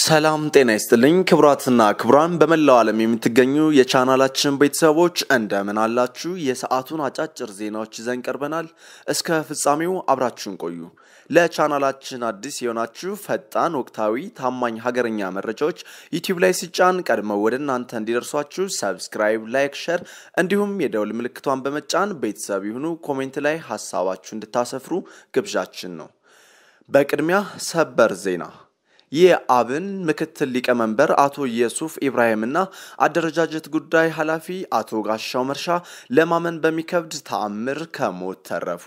ሰላም ጤና ይስጥልኝ ክብራትና ክቡራን በመላው ዓለም የምትገኙ የቻናላችን ቤተሰቦች እንደምን አላችሁ? የሰዓቱን አጫጭር ዜናዎች ይዘን ቀርበናል። እስከ ፍጻሜው አብራችሁን ቆዩ። ለቻናላችን አዲስ የሆናችሁ ፈጣን፣ ወቅታዊ፣ ታማኝ ሀገርኛ መረጃዎች ዩቲዩብ ላይ ሲጫን ቀድመው ወደ እናንተ እንዲደርሷችሁ ሰብስክራይብ፣ ላይክ፣ ሸር እንዲሁም የደውል ምልክቷን በመጫን ቤተሰብ ይሁኑ። ኮሜንት ላይ ሀሳባችሁ እንድታሰፍሩ ግብዣችን ነው። በቅድሚያ ሰበር ዜና የአብን ምክትል ሊቀመንበር አቶ ኢየሱፍ ኢብራሂምና አደረጃጀት ጉዳይ ኃላፊ አቶ ጋሻው መርሻ ለማመን በሚከብድ ተአምር ከሞት ተረፉ።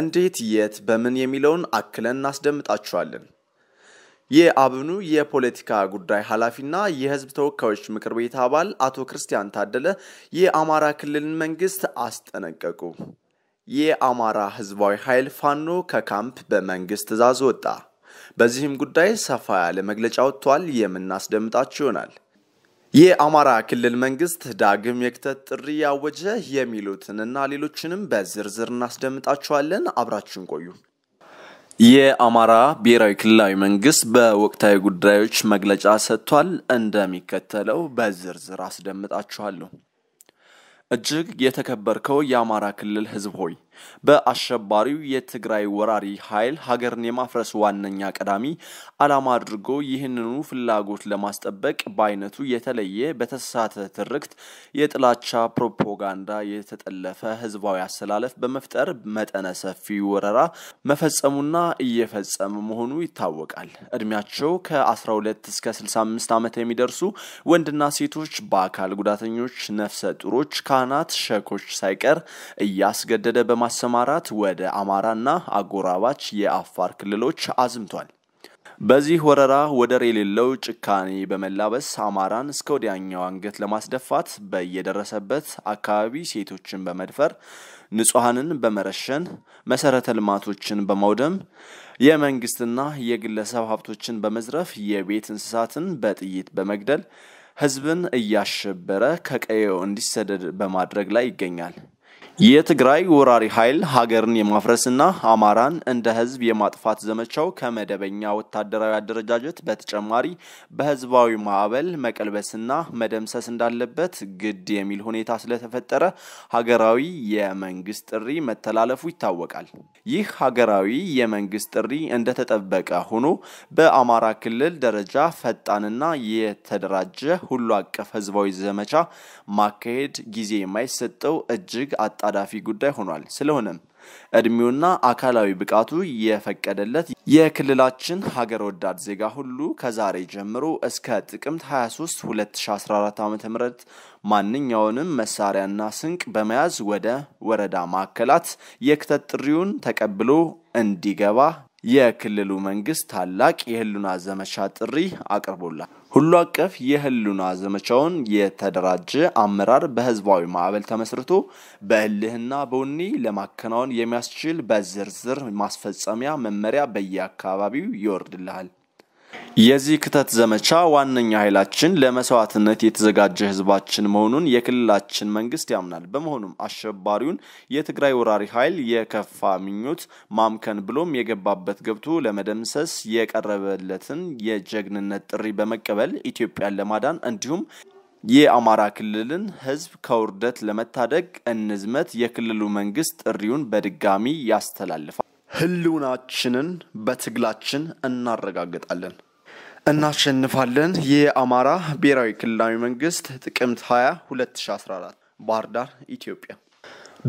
እንዴት፣ የት፣ በምን የሚለውን አክለን እናስደምጣችኋለን። የአብኑ የፖለቲካ ጉዳይ ኃላፊና የሕዝብ ተወካዮች ምክር ቤት አባል አቶ ክርስቲያን ታደለ የአማራ ክልልን መንግስት አስጠነቀቁ። የአማራ ህዝባዊ ኃይል ፋኖ ከካምፕ በመንግስት ትዕዛዝ ወጣ። በዚህም ጉዳይ ሰፋ ያለ መግለጫ ወጥቷል። የምናስደምጣችሁ ይሆናል። የአማራ ክልል መንግስት ዳግም የክተት ጥሪ ያወጀ የሚሉትንና ሌሎችንም በዝርዝር እናስደምጣችኋለን። አብራችን ቆዩ። የአማራ ብሔራዊ ክልላዊ መንግስት በወቅታዊ ጉዳዮች መግለጫ ሰጥቷል። እንደሚከተለው በዝርዝር አስደምጣችኋለሁ። እጅግ የተከበርከው የአማራ ክልል ህዝብ ሆይ በአሸባሪው የትግራይ ወራሪ ኃይል ሀገርን የማፍረስ ዋነኛ ቀዳሚ ዓላማ አድርጎ ይህንኑ ፍላጎት ለማስጠበቅ በአይነቱ የተለየ በተሳሳተ ትርክት የጥላቻ ፕሮፓጋንዳ የተጠለፈ ህዝባዊ አሰላለፍ በመፍጠር መጠነ ሰፊ ወረራ መፈጸሙና እየፈጸመ መሆኑ ይታወቃል። እድሜያቸው ከ12 እስከ 65 ዓመት የሚደርሱ ወንድና ሴቶች፣ በአካል ጉዳተኞች፣ ነፍሰ ጡሮች፣ ካህናት፣ ሸኮች ሳይቀር እያስገደደ በማ ለማሰማራት ወደ አማራና አጎራባች የአፋር ክልሎች አዝምቷል። በዚህ ወረራ ወደር የሌለው ጭካኔ በመላበስ አማራን እስከ ወዲያኛው አንገት ለማስደፋት በየደረሰበት አካባቢ ሴቶችን በመድፈር ንጹሐንን በመረሸን መሰረተ ልማቶችን በማውደም የመንግስትና የግለሰብ ሀብቶችን በመዝረፍ የቤት እንስሳትን በጥይት በመግደል ህዝብን እያሸበረ ከቀየው እንዲሰደድ በማድረግ ላይ ይገኛል። የትግራይ ወራሪ ኃይል ሀገርን የማፍረስና አማራን እንደ ህዝብ የማጥፋት ዘመቻው ከመደበኛ ወታደራዊ አደረጃጀት በተጨማሪ በህዝባዊ ማዕበል መቀልበስና መደምሰስ እንዳለበት ግድ የሚል ሁኔታ ስለተፈጠረ ሀገራዊ የመንግስት ጥሪ መተላለፉ ይታወቃል። ይህ ሀገራዊ የመንግስት ጥሪ እንደተጠበቀ ሆኖ በአማራ ክልል ደረጃ ፈጣንና የተደራጀ ሁሉ አቀፍ ህዝባዊ ዘመቻ ማካሄድ ጊዜ የማይሰጠው እጅግ አጣ አጣዳፊ ጉዳይ ሆኗል። ስለሆነም እድሜውና አካላዊ ብቃቱ የፈቀደለት የክልላችን ሀገር ወዳድ ዜጋ ሁሉ ከዛሬ ጀምሮ እስከ ጥቅምት 23 2014 ዓ ም ማንኛውንም መሳሪያና ስንቅ በመያዝ ወደ ወረዳ ማዕከላት የክተት ጥሪውን ተቀብሎ እንዲገባ የክልሉ መንግስት ታላቅ የህሉና ዘመቻ ጥሪ አቅርቦላል። ሁሉ አቀፍ የህልውና ዘመቻውን የተደራጀ አመራር በህዝባዊ ማዕበል ተመስርቶ በእልህና በውኒ ለማከናወን የሚያስችል በዝርዝር ማስፈጸሚያ መመሪያ በየአካባቢው ይወርድልሃል። የዚህ ክተት ዘመቻ ዋነኛ ኃይላችን ለመስዋዕትነት የተዘጋጀ ህዝባችን መሆኑን የክልላችን መንግስት ያምናል። በመሆኑም አሸባሪውን የትግራይ ወራሪ ኃይል የከፋ ምኞት ማምከን ብሎም የገባበት ገብቶ ለመደምሰስ የቀረበለትን የጀግንነት ጥሪ በመቀበል ኢትዮጵያን ለማዳን እንዲሁም የአማራ ክልልን ህዝብ ከውርደት ለመታደግ እንዝመት። የክልሉ መንግስት ጥሪውን በድጋሚ ያስተላልፋል። ህልውናችንን በትግላችን እናረጋግጣለን። እናሸንፋለን። የአማራ ብሔራዊ ክልላዊ መንግስት ጥቅምት 20 2014 ባህር ዳር ኢትዮጵያ።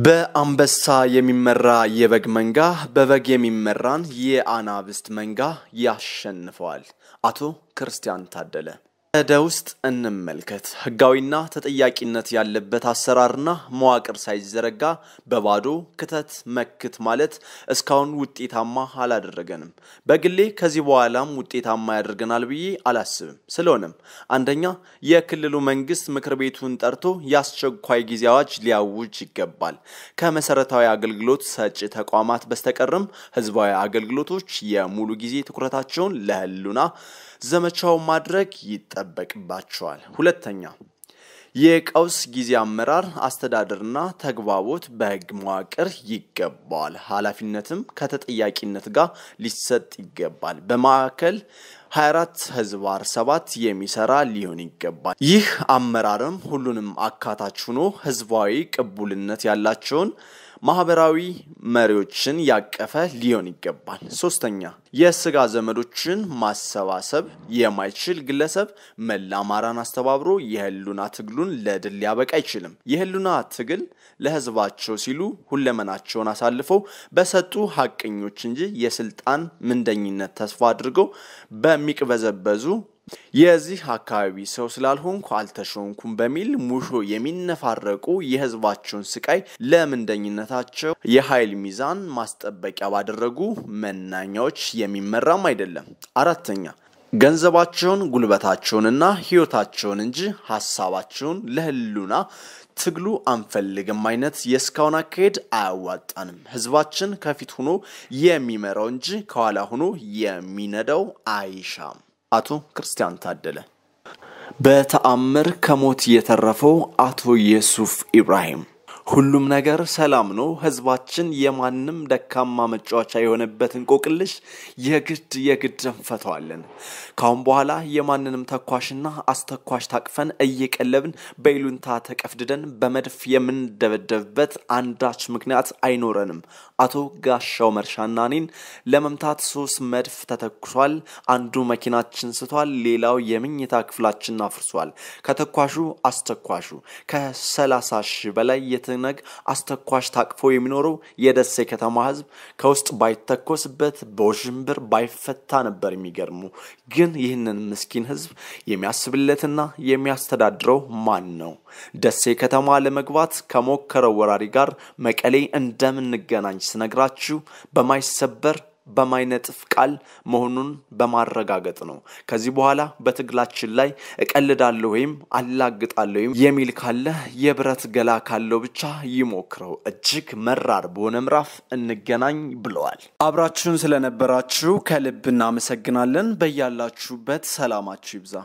በአንበሳ የሚመራ የበግ መንጋ በበግ የሚመራን የአናብስት መንጋ ያሸንፈዋል። አቶ ክርስቲያን ታደለ ወደ ውስጥ እንመልከት። ህጋዊና ተጠያቂነት ያለበት አሰራርና መዋቅር ሳይዘረጋ በባዶ ክተት መክት ማለት እስካሁን ውጤታማ አላደረገንም። በግሌ ከዚህ በኋላም ውጤታማ ያደርገናል ብዬ አላስብም። ስለሆነም አንደኛ የክልሉ መንግስት ምክር ቤቱን ጠርቶ የአስቸኳይ ጊዜ አዋጅ ሊያውጅ ይገባል። ከመሰረታዊ አገልግሎት ሰጪ ተቋማት በስተቀርም ህዝባዊ አገልግሎቶች የሙሉ ጊዜ ትኩረታቸውን ለህሉና ዘመቻው ማድረግ ይጠበቅባቸዋል። ሁለተኛ የቀውስ ጊዜ አመራር፣ አስተዳደርና ተግባቦት በህግ መዋቅር ይገባዋል። ኃላፊነትም ከተጠያቂነት ጋር ሊሰጥ ይገባል። በማዕከል 24 ህዝባር 7 የሚሰራ ሊሆን ይገባል። ይህ አመራርም ሁሉንም አካታች ሆኖ ህዝባዊ ቅቡልነት ያላቸውን ማህበራዊ መሪዎችን ያቀፈ ሊሆን ይገባል። ሶስተኛ የስጋ ዘመዶችን ማሰባሰብ የማይችል ግለሰብ መላ አማራን አስተባብሮ የህሉና ትግሉን ለድል ሊያበቃ አይችልም። የህሉና ትግል ለህዝባቸው ሲሉ ሁለመናቸውን አሳልፈው በሰጡ ሀቀኞች እንጂ የስልጣን ምንደኝነት ተስፋ አድርገው በሚቅበዘበዙ የዚህ አካባቢ ሰው ስላልሆንኩ አልተሾንኩም በሚል ሙሾ የሚነፋረቁ የህዝባቸውን ስቃይ ለምንደኝነታቸው የኃይል ሚዛን ማስጠበቂያ ባደረጉ መናኛዎች የሚመራም አይደለም። አራተኛ ገንዘባቸውን፣ ጉልበታቸውንና ህይወታቸውን እንጂ ሀሳባቸውን ለህሉና ትግሉ አንፈልግም አይነት የእስካሁን አካሄድ አያዋጣንም። ህዝባችን ከፊት ሆኖ የሚመራው እንጂ ከኋላ ሆኖ የሚነዳው አይሻም። አቶ ክርስቲያን ታደለ። በተአምር ከሞት የተረፈው አቶ የሱፍ ኢብራሂም ሁሉም ነገር ሰላም ነው። ህዝባችን የማንም ደካማ መጫወቻ የሆነበትን እንቆቅልሽ የግድ የግድ እንፈተዋለን። ካሁን በኋላ የማንንም ተኳሽና አስተኳሽ ታቅፈን እየቀለብን በይሉንታ ተቀፍድደን በመድፍ የምንደበደብበት አንዳች ምክንያት አይኖረንም። አቶ ጋሻው መርሻና እኔን ለመምታት ሶስት መድፍ ተተኩሷል። አንዱ መኪናችን ስቷል፣ ሌላው የምኝታ ክፍላችን አፍርሷል። ከተኳሹ አስተኳሹ ከሰላሳ ሺህ በላይ የተ ስትነግ አስተኳሽ ታቅፎ የሚኖረው የደሴ ከተማ ህዝብ ከውስጥ ባይተኮስበት በውዥንብር ባይፈታ ነበር የሚገርሙ። ግን ይህንን ምስኪን ህዝብ የሚያስብለትና የሚያስተዳድረው ማን ነው? ደሴ ከተማ ለመግባት ከሞከረው ወራሪ ጋር መቀሌ እንደምንገናኝ ስነግራችሁ በማይሰበር በማይነጥፍ ቃል መሆኑን በማረጋገጥ ነው። ከዚህ በኋላ በትግላችን ላይ እቀልዳለሁ ወይም አላግጣለሁ ወይም የሚል ካለ የብረት ገላ ካለው ብቻ ይሞክረው። እጅግ መራር በሆነ ምዕራፍ እንገናኝ ብለዋል። አብራችሁን ስለነበራችሁ ከልብ እናመሰግናለን። በያላችሁበት ሰላማችሁ ይብዛ።